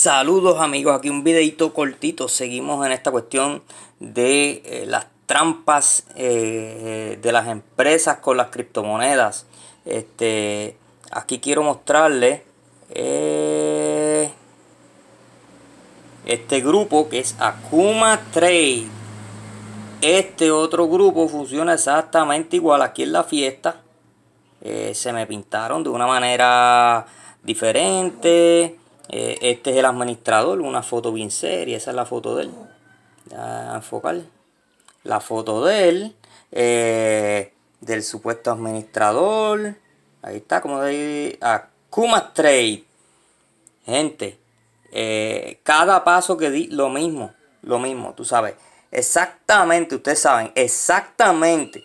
Saludos amigos, aquí un videito cortito, seguimos en esta cuestión de eh, las trampas eh, de las empresas con las criptomonedas. Este, aquí quiero mostrarles eh, este grupo que es Akuma Trade. Este otro grupo funciona exactamente igual aquí en la fiesta. se me pintaron de una manera diferente eh, este es el administrador, una foto bien seria, esa es la foto de él. enfocar. La foto de él, eh, del supuesto administrador. Ahí está, como de a Kuma Trade. Gente, eh, cada paso que di, lo mismo, lo mismo, tú sabes. Exactamente, ustedes saben, exactamente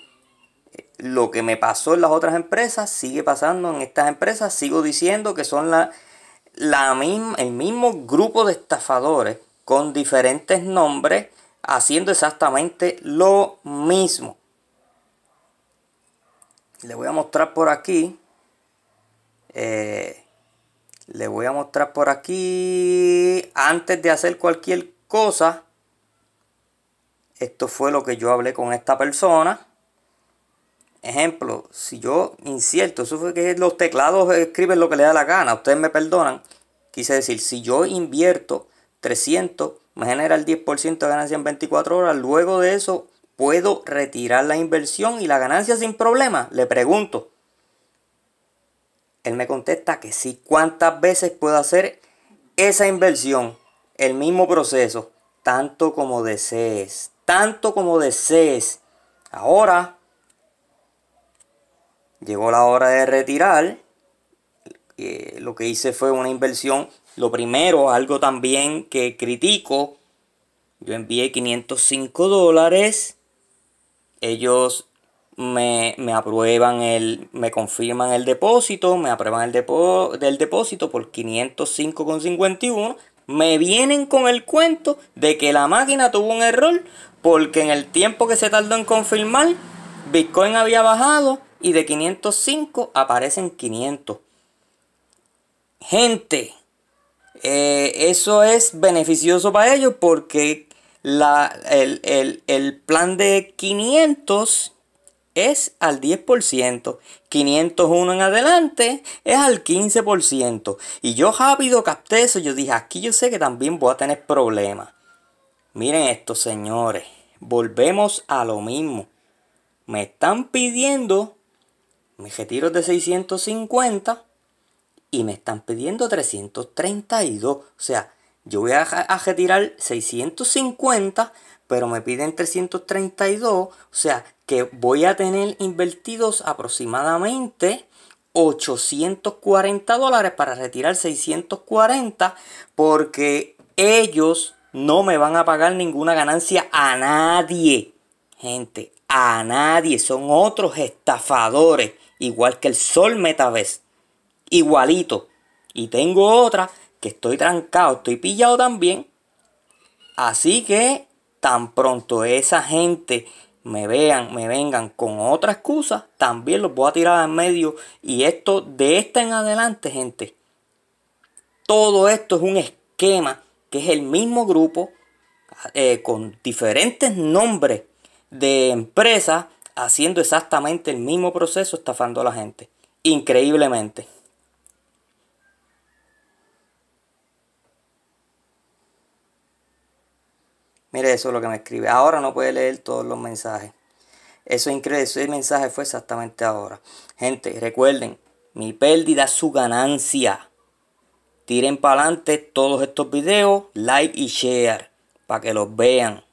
lo que me pasó en las otras empresas sigue pasando en estas empresas. Sigo diciendo que son las la el mismo grupo de estafadores con diferentes nombres haciendo exactamente lo mismo. Le voy a mostrar por aquí. Eh, le voy a mostrar por aquí. Antes de hacer cualquier cosa. Esto fue lo que yo hablé con esta persona. Ejemplo, si yo incierto, eso fue que los teclados escriben lo que le da la gana, ustedes me perdonan. Quise decir, si yo invierto 300, me genera el 10% de ganancia en 24 horas, luego de eso puedo retirar la inversión y la ganancia sin problema. Le pregunto. Él me contesta que sí, ¿cuántas veces puedo hacer esa inversión? El mismo proceso, tanto como desees, tanto como desees. Ahora llegó la hora de retirar eh, lo que hice fue una inversión. Lo primero, algo también que critico, yo envié 505 dólares. Ellos me, aprueban el, me confirman el depósito, me aprueban el depósito por 505,51. Me vienen con el cuento de que la máquina tuvo un error porque en el tiempo que se tardó en confirmar, Bitcoin había bajado y de 505 aparecen 500 gente. Eh, eso es beneficioso para ellos porque la, el, el plan de 500 es al 10%. 501 en adelante es al 15%. Y yo rápido capté eso. Yo dije, aquí yo sé que también voy a tener problemas. Miren esto, señores. Volvemos a lo mismo. Me están pidiendo mis retiros de 650 y me están pidiendo 332. O sea, yo voy a, retirar 650, pero me piden 332. O sea, que voy a tener invertidos aproximadamente 840 dólares para retirar 640 porque ellos no me van a pagar ninguna ganancia a nadie. Gente, a nadie. Son otros estafadores, igual que el Sol MetaVest igualito. Y tengo otra que estoy trancado, estoy pillado también. Así que tan pronto esa gente me vean, me vengan con otra excusa, también los voy a tirar en medio. Y esto, de esta en adelante, gente, todo esto es un esquema que es el mismo grupo eh, con diferentes nombres de empresas haciendo exactamente el mismo proceso estafando a la gente. Increíblemente. Eso es lo que me escribe. Ahora no puede leer todos los mensajes. Eso es increíble. Ese mensaje fue exactamente ahora. Gente, recuerden, mi pérdida es su ganancia. Tiren para adelante todos estos videos, like y share, para que los vean.